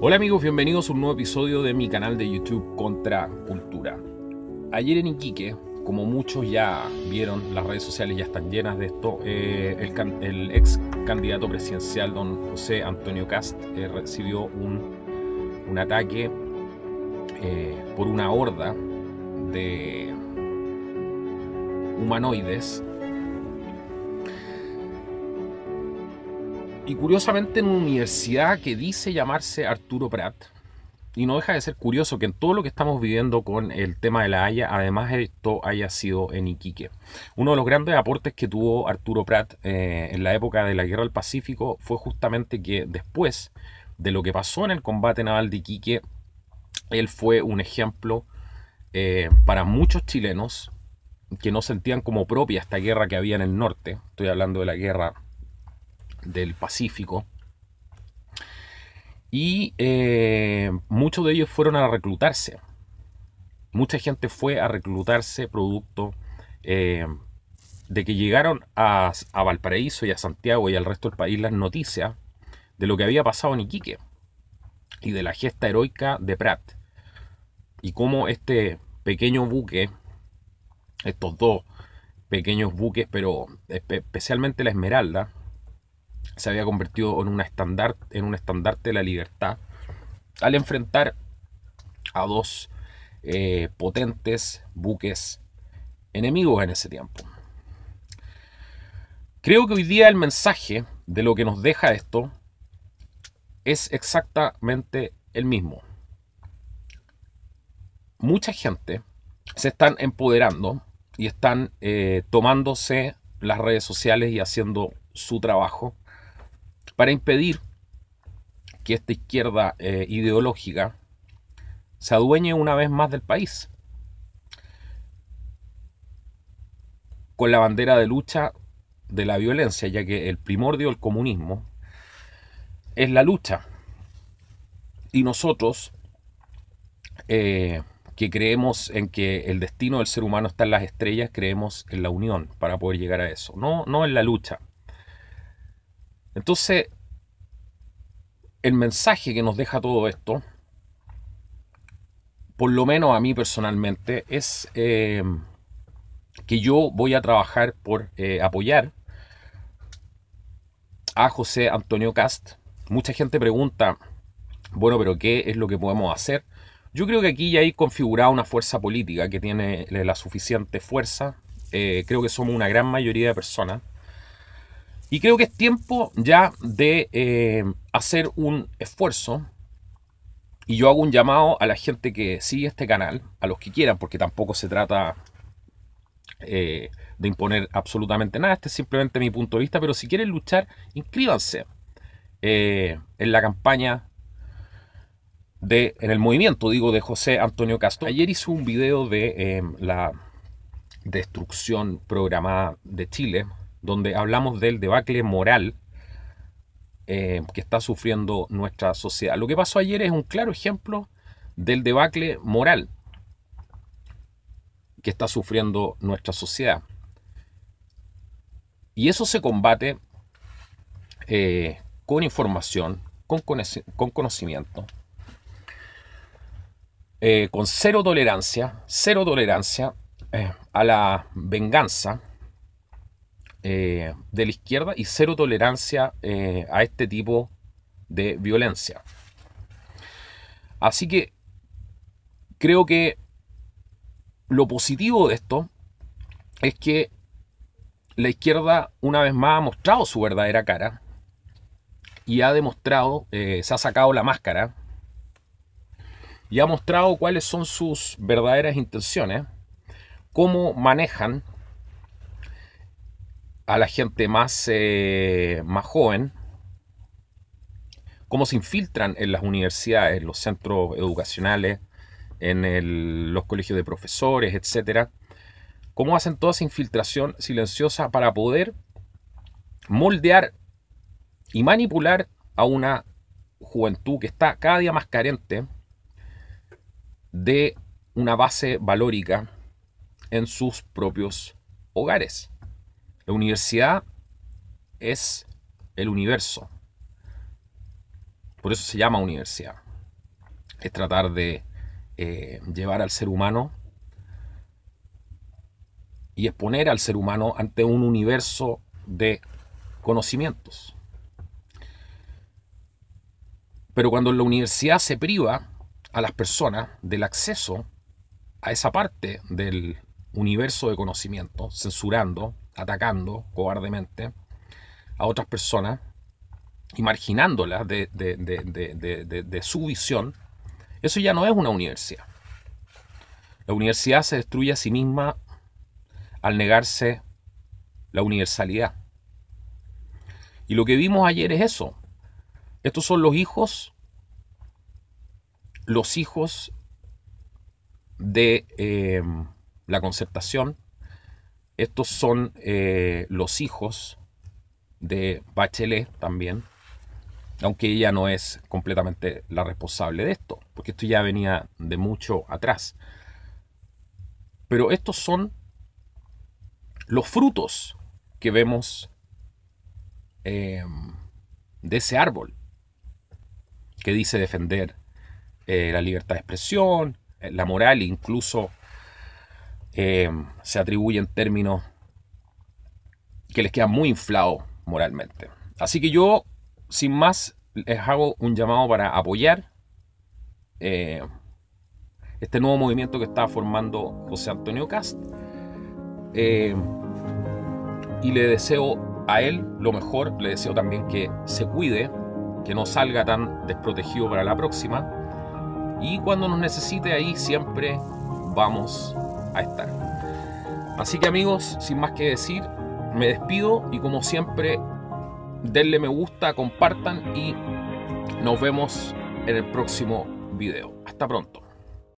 Hola amigos, bienvenidos a un nuevo episodio de mi canal de YouTube Contra Cultura. Ayer en Iquique, como muchos ya vieron, las redes sociales ya están llenas de esto, eh, el, ex candidato presidencial don José Antonio Cast eh, recibió un, ataque eh, por una horda de humanoides Y curiosamente en una universidad que dice llamarse Arturo Prat, y no deja de ser curioso que en todo lo que estamos viviendo con el tema de la Haya, además esto haya sido en Iquique. Uno de los grandes aportes que tuvo Arturo Prat eh, en la época de la Guerra del Pacífico fue justamente que después de lo que pasó en el combate naval de Iquique, él fue un ejemplo eh, para muchos chilenos que no sentían como propia esta guerra que había en el norte. Estoy hablando de la guerra del Pacífico. Y eh, muchos de ellos fueron a reclutarse. Mucha gente fue a reclutarse producto eh, de que llegaron a, Valparaíso y a Santiago y al resto del país las noticias de lo que había pasado en Iquique y de la gesta heroica de Pratt. Y cómo este pequeño buque, estos dos pequeños buques, pero especialmente la Esmeralda, se había convertido en, en un estandarte de la libertad al enfrentar a dos eh, potentes buques enemigos en ese tiempo. Creo que hoy día el mensaje de lo que nos deja esto es exactamente el mismo. Mucha gente se están empoderando y están eh, tomándose las redes sociales y haciendo su trabajo para impedir que esta izquierda eh, ideológica se adueñe una vez más del país. Con la bandera de lucha de la violencia, ya que el primordio del comunismo es la lucha. Y nosotros, eh, que creemos en que el destino del ser humano está en las estrellas, creemos en la unión para poder llegar a eso, no, no en la lucha. Entonces, el mensaje que nos deja todo esto, por lo menos a mí personalmente, es eh, que yo voy a trabajar por eh, apoyar a José Antonio Cast. Mucha gente pregunta, bueno, pero ¿qué es lo que podemos hacer? Yo creo que aquí ya hay configurada una fuerza política que tiene la suficiente fuerza. Eh, creo que somos una gran mayoría de personas y creo que es tiempo ya de eh, hacer un esfuerzo. Y yo hago un llamado a la gente que sigue este canal, a los que quieran, porque tampoco se trata eh, de imponer absolutamente nada. Este es simplemente mi punto de vista. Pero si quieren luchar, inscríbanse eh, en la campaña de, en el movimiento, digo, de José Antonio Castro. Ayer hizo un video de la destrucción programada de Chile donde hablamos del debacle moral eh, que está sufriendo nuestra sociedad. Lo que pasó ayer es un claro ejemplo del debacle moral que está sufriendo nuestra sociedad. Y eso se combate eh, con información, con, con conocimiento, eh, con cero tolerancia, cero tolerancia a la venganza, eh, de la izquierda y cero tolerancia eh, a este tipo de violencia. Así que creo que lo positivo de esto es que la izquierda una vez más ha mostrado su verdadera cara y ha demostrado, eh, se ha sacado la máscara y ha mostrado cuáles son sus verdaderas intenciones, cómo manejan a la gente más, eh, más joven, cómo se infiltran en las universidades, en los centros educacionales, en los colegios de profesores, etcétera. Cómo hacen toda esa infiltración silenciosa para poder moldear y manipular a una juventud que está cada día más carente de una base valórica en sus propios hogares. La universidad es el universo. Por eso se llama universidad. Es tratar de eh, llevar al ser humano y exponer al ser humano ante un universo de conocimientos. Pero cuando la universidad se priva a las personas del acceso a esa parte del universo de conocimiento, censurando, atacando cobardemente a otras personas y marginándolas de, de, su visión, eso ya no es una universidad. La universidad se destruye a sí misma al negarse la universalidad. Y lo que vimos ayer es eso. Estos son los hijos, los hijos de eh, la concertación, estos son eh, los hijos de Bachelet también, aunque ella no es completamente la responsable de esto, porque esto ya venía de mucho atrás. Pero estos son los frutos que vemos em, de ese árbol que dice defender eh, la libertad de expresión, eh, la moral, incluso eh, se atribuyen términos que les quedan muy inflado moralmente. Así que yo, sin más, les hago un llamado para apoyar eh, este nuevo movimiento que está formando José Antonio Cast. Eh, y le deseo a él lo mejor, le deseo también que se cuide, que no salga tan desprotegido para la próxima. Y cuando nos necesite ahí siempre vamos estar. Así que amigos, sin más que decir, me despido y como siempre, denle me gusta, compartan y nos vemos en el próximo video. Hasta pronto.